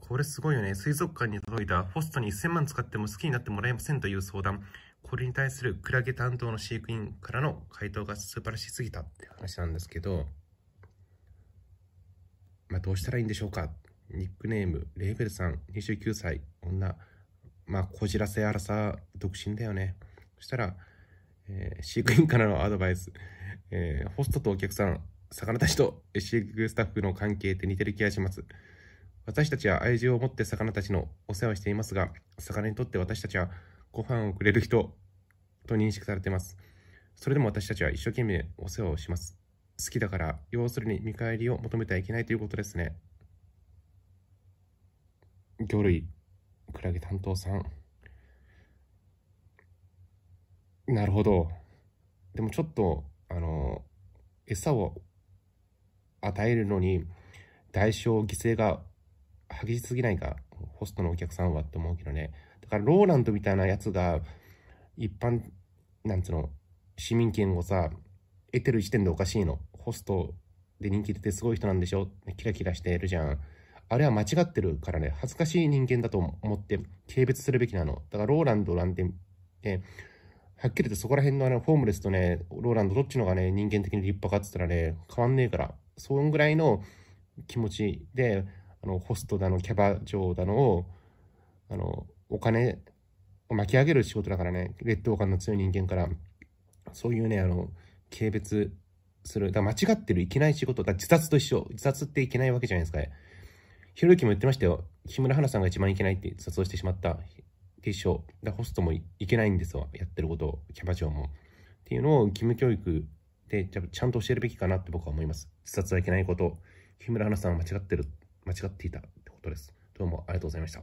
これすごいよね。水族館に届いたホストに1000万使っても好きになってもらえませんという相談。これに対するクラゲ担当の飼育員からの回答が素晴らしすぎたって話なんですけど、まあ、どうしたらいいんでしょうか。ニックネーム、レーベルさん、29歳、女、まあ、こじらせ荒さ、独身だよね。そしたら、えー、飼育員からのアドバイス、えー、ホストとお客さん、魚たちと飼育スタッフの関係って似てる気がします。私たちは愛情を持って魚たちのお世話をしていますが、魚にとって私たちはご飯をくれる人と認識されています。それでも私たちは一生懸命お世話をします。好きだから、要するに見返りを求めてはいけないということですね。魚類、クラゲ担当さん。なるほど。でもちょっと、あの、餌を与えるのに代償犠牲が激しすぎないか、ホストのお客さんはって思うけどね。だから、ローランドみたいなやつが、一般、なんつうの、市民権をさ、得てる時点でおかしいの。ホストで人気出てすごい人なんでしょキラキラしてるじゃん。あれは間違ってるからね、恥ずかしい人間だと思って軽蔑するべきなの。だから、ローランドなんて、ね、はっきり言ってそこら辺のあのフォームレスとね、ローランドどっちのがね、人間的に立派かっつったらね、変わんねえから、そんぐらいの気持ちで、あのホストだのキャバ嬢だのをあのお金を巻き上げる仕事だからね劣等感の強い人間からそういうねあの軽蔑するだ間違ってるいけない仕事だ自殺と一緒自殺っていけないわけじゃないですかひろゆきも言ってましたよ木村花さんが一番いけないって自殺をしてしまった一緒だホストもいけないんですわやってることキャバ嬢もっていうのを義務教育でちゃんと教えるべきかなって僕は思います自殺はいけないこと木村花さんは間違ってる間違っていたってことです。どうもありがとうございました。